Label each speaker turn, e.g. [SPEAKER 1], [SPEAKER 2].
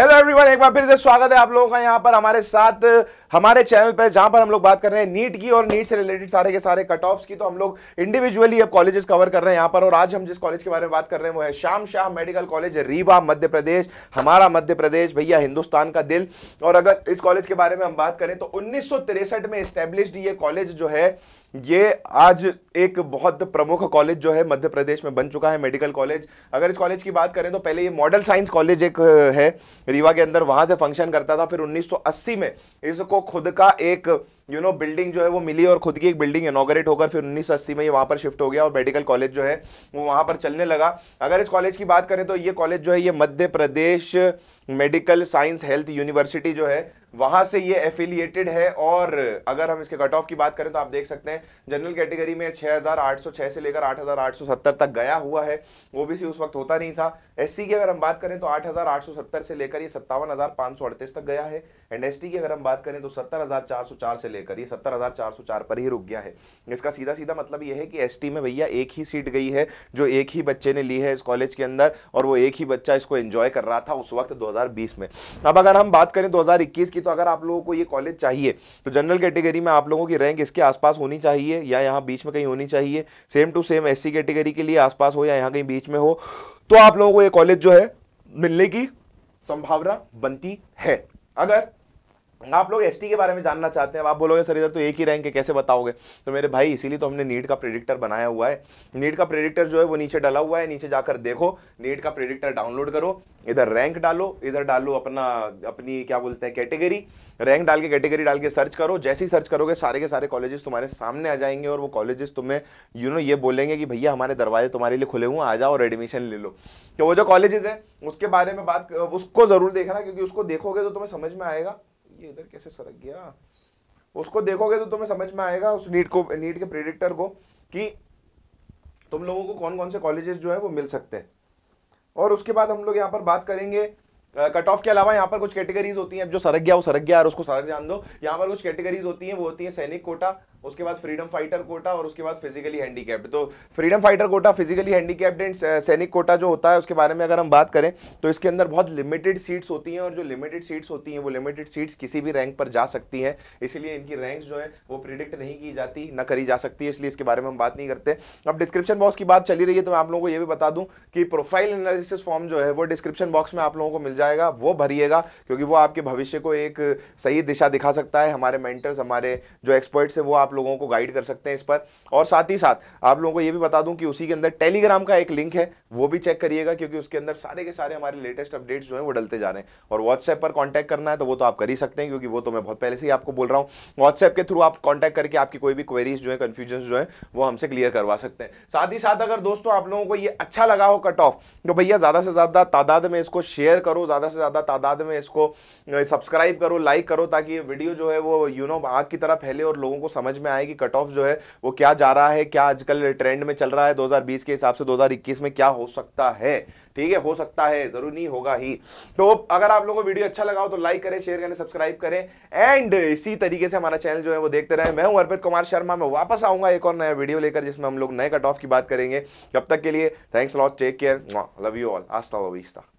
[SPEAKER 1] hello everyone एक बार फिर से स्वागत है आप लोगों का यहाँ पर हमारे साथ हमारे चैनल पर जहाँ पर हम लोग बात कर रहे हैं नीट की और नीट से रिलेटेड सारे के सारे कट ऑफ्स की तो हम लोग इंडिविजुअली अब कॉलेजेस कवर कर रहे हैं यहाँ पर और आज हम जिस कॉलेज के बारे में बात कर रहे हैं वो है श्याम शाह मेडिकल कॉलेज रीवा मध्य प्रदेश हमारा मध्य प्रदेश भैया हिंदुस्तान का दिल और अगर इस कॉलेज के बारे में हम बात करें तो उन्नीस में स्टेब्लिश्ड ये कॉलेज जो है ये आज एक बहुत प्रमुख कॉलेज जो है मध्य प्रदेश में बन चुका है मेडिकल कॉलेज अगर इस कॉलेज की बात करें तो पहले ये मॉडल साइंस कॉलेज एक है रीवा के अंदर वहां से फंक्शन करता था फिर 1980 में इसको खुद का एक यू नो बिल्डिंग जो है वो मिली और खुद की एक बिल्डिंग इनोग्रेट होकर फिर उन्नीस सौ में ये वहाँ पर शिफ्ट हो गया और मेडिकल कॉलेज जो है वो वहाँ पर चलने लगा अगर इस कॉलेज की बात करें तो ये कॉलेज जो है ये Madhya Pradesh medical science health university जो है वहां से ये एफिलिएटेड है और अगर हम इसके कट ऑफ की बात करें तो आप देख सकते हैं जनरल कैटेगरी में 6806 से लेकर 8870 तक गया हुआ है वो भी उस वक्त होता नहीं था एस की अगर हम बात करें तो 8870 से लेकर ये सत्तावन तक गया है एंड एस की अगर हम बात करें तो सत्तर से लेकर लेकर ये सत्तर हज़ार चार सौ चार पर ही रुक गया है इसका सीधा सीधा मतलब ये है कि एस में भैया एक ही सीट गई है जो एक ही बच्चे ने ली है इस कॉलेज के अंदर और वो एक ही बच्चा इसको एंजॉय कर रहा था उस वक्त दो में अब अगर हम बात करें दो की तो अगर आप लोगों को ये कॉलेज चाहिए तो जनरल कैटेगरी में आप लोगों की रैंक इसके आसपास होनी चाहिए या यहाँ बीच में कहीं होनी चाहिए same to same S category के लिए आसपास हो या यहाँ कहीं बीच में हो तो आप लोगों को ये कॉलेज जो है मिलने की संभावना बनती है अगर आप लोग एस के बारे में जानना चाहते हैं आप बोलोगे सर इधर तो एक ही रैंक है कैसे बताओगे तो मेरे भाई इसीलिए तो हमने नीट का प्रेडिक्टर बनाया हुआ है नीट का प्रेडिक्टर जो है वो नीचे डला हुआ है नीचे जाकर देखो नीट का प्रेडिक्टर डाउनलोड करो इधर रैंक डालो इधर डालो अपना अपनी क्या बोलते हैं कैटेगरी रैंक डाल के कैटेगरी डाल के सर्च करो जैसे ही सर्च करोगे सारे के सारे कॉलेजेस तुम्हारे सामने आ जाएंगे और वो कॉलेजेस तुम्हें यू नो ये बोलेंगे कि भैया हमारे दरवाजे तुम्हारे लिए खुले हुए आ जाओ और एडमिशन ले लो तो वो जो कॉलेजेस हैं उसके बारे में बात उसको ज़रूर देखना क्योंकि उसको देखोगे तो तुम्हें समझ में आएगा ये इधर कैसे सरक गया उसको देखोगे तो तुम्हें समझ में आएगा उस नीट को नीट के प्रिडिक्टर को कि तुम लोगों को कौन कौन से कॉलेजेस जो है वो मिल सकते हैं और उसके बाद हम लोग यहाँ पर बात करेंगे कट ऑफ के अलावा यहाँ पर कुछ कैटेगरीज होती हैं जो सरक गया वो सरक गया और उसको सरक जान दो यहाँ पर कुछ कैटेगरीज होती हैं वो होती हैं सैनिक कोटा उसके बाद फ्रीडम फाइटर कोटा और उसके बाद फिजिकली हैंडीकैप्ड तो freedom fighter quota physically handicapped and सैनिक कोटा जो होता है उसके बारे में अगर हम बात करें तो इसके अंदर बहुत लिमिटेड सीट्स होती हैं और जो लिमिटेड सीट्स होती हैं वो लिमिटेड सीट्स किसी भी रैंक पर जा सकती हैं इसलिए इनकी रैंक्स जो है वो प्रिडिक्ट नहीं की जाती ना करी जा सकती है इसलिए इसके बारे में हम बात नहीं करते अब डिस्क्रिप्शन बॉक्स की बात चली रही है तो मैं आप लोगों को ये भी बता दूँ कि प्रोफाइल एनालिसिस फॉर्म जो है वो डिस्क्रिप्शन बॉक्स में आप लोगों को मिल जाएगा वो भरिएगा क्योंकि वो आपके भविष्य को एक सही दिशा दिखा सकता है हमारे मेंटर्स हमारे जो एक्सपर्ट्स हैं वो आप आप लोगों को गाइड कर सकते हैं इस पर और साथ ही साथ आप लोगों को ये भी बता दूं कि उसी के अंदर टेलीग्राम का एक लिंक है वो भी चेक करिएगा क्योंकि उसके अंदर सारे के सारे हमारे लेटेस्ट अपडेट्स जो है वो डलते जा रहे हैं और व्हाट्सएप पर कॉन्टैक्ट करना है तो वो तो आप कर ही सकते हैं क्योंकि वो तो मैं बहुत पहले से ही आपको बोल रहा हूँ व्हाट्सएप के थ्रू आप कॉन्टैक्ट करके आपकी कोई भी क्वेरीज जो है कन्फ्यूजन जो है वो हमसे क्लियर करवा सकते हैं साथ ही साथ अगर दोस्तों आप लोगों को ये अच्छा लगा हो कट ऑफ तो भैया ज़्यादा से ज़्यादा तादाद में इसको शेयर करो ज़्यादा से ज़्यादा तादाद में इसको सब्सक्राइब करो लाइक करो ताकि वीडियो जो है वो यू नो आग की तरह फैले और लोगों को समझ समझ में आए कि कट ऑफ जो है वो क्या जा रहा है क्या आजकल ट्रेंड में चल रहा है 2020 के हिसाब से 2021 में क्या हो सकता है ठीक है हो सकता है जरूर नहीं होगा ही तो अगर आप लोगों को वीडियो अच्छा लगा हो तो लाइक करें शेयर करें सब्सक्राइब करें एंड इसी तरीके से हमारा चैनल जो है वो देखते रहे मैं हूं अर्पित कुमार शर्मा मैं वापस आऊंगा एक और नया वीडियो लेकर जिसमें हम लोग नए कट ऑफ की बात करेंगे तब तक के लिए thanks lot take care love you all आस्ता